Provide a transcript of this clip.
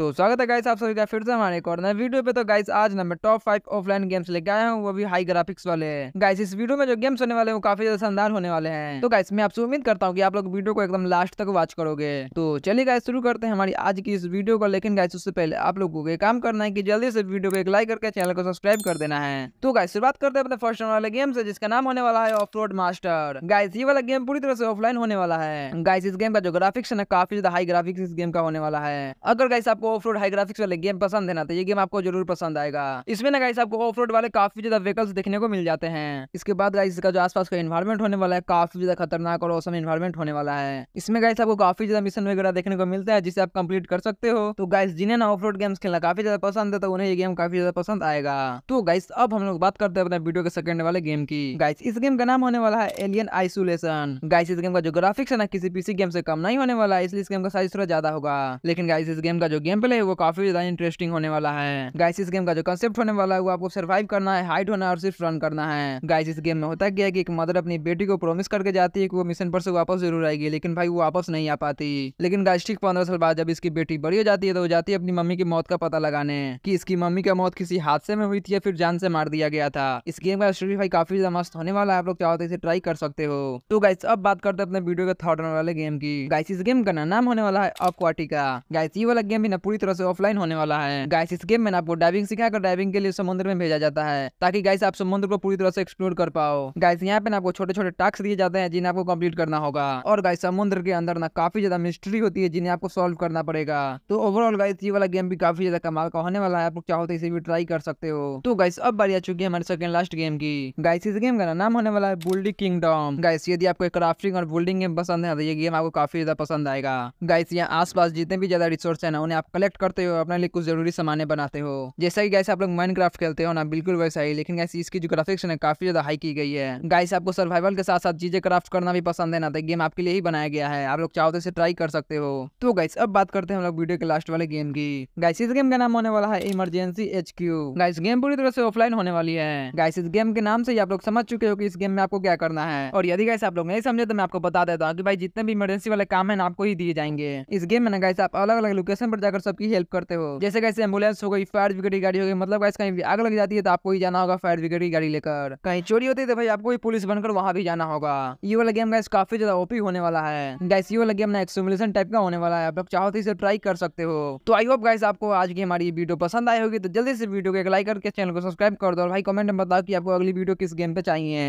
तो स्वागत है गाइस आप सभी का फिर से हमारे एक और नए वीडियो पे तो गाइस आज ना मैं टॉप फाइव ऑफलाइन गेम्स लेके आया हूँ वो भी हाई ग्राफिक्स वाले गाइस इस वीडियो में जो गेम्स होने वाले हैं वो काफी ज्यादा शानदार होने वाले हैं तो गाइस मैं आपसे उम्मीद करता हूँ कि आप लोग वीडियो को एकदम लास्ट तक वॉच करोगे तो चलिए गाइस शुरू करते हैं हमारी आज की इस वीडियो को लेकिन गाइस उससे पहले आप लोगों को काम करना है की जल्दी से वीडियो को एक लाइक करके चैनल को सब्सक्राइब कर देना है तो गाइस शुरुआत करते हैं अपने फर्स्ट वाले गेम से जिसका नाम होने वाला है ऑफ रोड मास्टर गाइस ये वाला गेम पूरी तरह से ऑफलाइन होने वाला है गाइस इस गेम का जो ग्राफिक्स है ना काफी ज्यादा हाई ग्राफिक्स इस गेम का होने वाला है अगर गाइस आपको ऑफ रोड हाई ग्राफिक्स वाले गेम पसंद है ना तो ये गेम आपको जरूर पसंद आएगा इसमें ना गाइस आपको ऑफ रोड वाले काफी ज्यादा व्हीकल्स देखने को मिल जाते हैं इसके बाद गाइस इसका जो आसपास का इन्वायरमेंट होने वाला है काफी ज्यादा खतरनाक और औसम इन्वायरमेंट होने वाला है इसमें गाइस आपको काफी ज्यादा मिशन वगैरह देखने को मिलता है जिसे आप कंप्लीट कर सकते हो तो गाइस जिन्हें ना ऑफ रोड गेम्स खेलना काफी ज्यादा पसंद है तो उन्हें ये गेम काफी ज्यादा पसंद आएगा तो गाइस अब हम लोग बात करते हैं अपने वीडियो के सेकंड वाले गेम की गाइस इस गेम का नाम होने वाला है एलियन आइसोलेशन गाइस इस गेम का जो ग्राफिक्स है ना किसी पीसी गेम से कम नहीं होने वाला है इसलिए इस गेम का साइज थोड़ा ज्यादा होगा लेकिन गाइस इस गेम का जो गेम गेमप्ले है वो काफी ज्यादा इंटरेस्टिंग होने वाला है गाइस इस गेम का जो कंसेप्ट होने वाला है वो आपको सर्वाइव करना है हाइट होना है और सिर्फ रन करना है गाइस इस गेम में होता क्या है की एक मदर अपनी बेटी को प्रोमिस करके जाती है की वो मिशन पर से वापस जरूर आएगी लेकिन भाई वो वापस नहीं आ पाती लेकिन गाइस ठीक पंद्रह साल बाद जब इसकी बेटी बड़ी हो जाती है तो वो जाती है अपनी मम्मी की मौत का पता लगाने की इसकी मम्मी का मौत किसी हादसे में हुई थी या फिर जान से मार दिया गया था इस गेम का स्टोरी भाई काफी ज्यादा मस्त होने वाला है आप लोग चाहो तो इसे ट्राई कर सकते हो तो गाइस अब बात करते हैं अपने वीडियो के थर्ड वाले गेम की गाइस इस गेम का नाम होने वाला है अक्वाटिका गाइस ये वाला गेम भी पूरी तरह से ऑफलाइन होने वाला है गाइस इस गेम में आपको डाइविंग सिखाकर डाइविंग के लिए समुद्र में भेजा जाता है ताकि गाइस आप समुद्र को पूरी तरह से एक्सप्लोर कर पाओ गाइस यहाँ पे आपको छोटे छोटे टास्क दिए जाते हैं जिन्हें आपको कम्प्लीट करना होगा और गाय समुद्र के अंदर ना काफी ज्यादा मिस्ट्री होती है जिन्हें आपको सोल्व करना पड़ेगा तो ओवरऑल गाइस ये वाला गेम भी काफी ज्यादा कमाल का होने वाला है आप चाहो तो इसे भी ट्राई कर सकते हो तो गाइस अब बारी आ चुकी है हमारे सेकंड लास्ट गेम की गाइस इस गेम का नाम होने वाला है बुल्डी किंगडम गाइस यदि आपको क्राफ्टिंग और बिल्डिंग गेम पसंद है तो ये गेम आपको काफी ज्यादा पसंद आएगा गाइस यहाँ आसपास जितने भी ज्यादा रिसोर्स है ना उन्हें आप कलेक्ट करते हो अपने लिए कुछ जरूरी सामान बनाते हो जैसा कि गैस आप लोग माइंड खेलते हो ना बिल्कुल वैसा ही लेकिन गैस इसकी जो ग्राफिक्स है काफी ज्यादा हाई की गई है गाइस आपको सर्वाइवल के साथ साथ चीजें क्राफ्ट करना भी पसंद है ना तो गेम आपके लिए ही बनाया गया है आप लोग चाहो तो ट्राई कर सकते हो तो गाइस अब बात करते हैं हम लोग वीडियो के लास्ट वाले गेम की गाइस इस गेम का नाम होने वाला है Emergency H Q guys game पूरी तरह से ऑफलाइन होने वाली है गाइस इस गेम के नाम से आप लोग समझ चुके हो कि इस गेम में आपको क्या करना है और यदि गाइस आप लोग नहीं समझे तो मैं आपको बता देता हूँ कि भाई जितने भी इमरजेंसी वाले काम है ना आपको ही दिए जाएंगे इस गेम में ना गाइस आप अलग अलग लोकेशन पर जाकर पर सबकी हेल्प करते हो जैसे कैसे एम्बुलेंस हो गई फायर ब्रिगेड की गाड़ी हो गई मतलब कैसे कहीं आग लग जाती है तो आपको ही जाना होगा फायर ब्रिगेड की गाड़ी लेकर कहीं चोरी होती है तो भाई आपको ही पुलिस बनकर वहाँ भी जाना होगा ये वाला गेम गैस काफी ज्यादा ओपी होने वाला है गैस ये वाला गेम ना एक सिमुलेशन टाइप का होने वाला है आप लोग चाहो तो इसे ट्राई कर सकते हो तो आई होप गैस आपको आज की हमारी वीडियो पसंद आई होगी तो जल्दी से वीडियो को एक लाइक करके चैनल को सब्सक्राइब कर दो और भाई कमेंट में बताओ कि आपको अगली वीडियो किस गेम पे चाहिए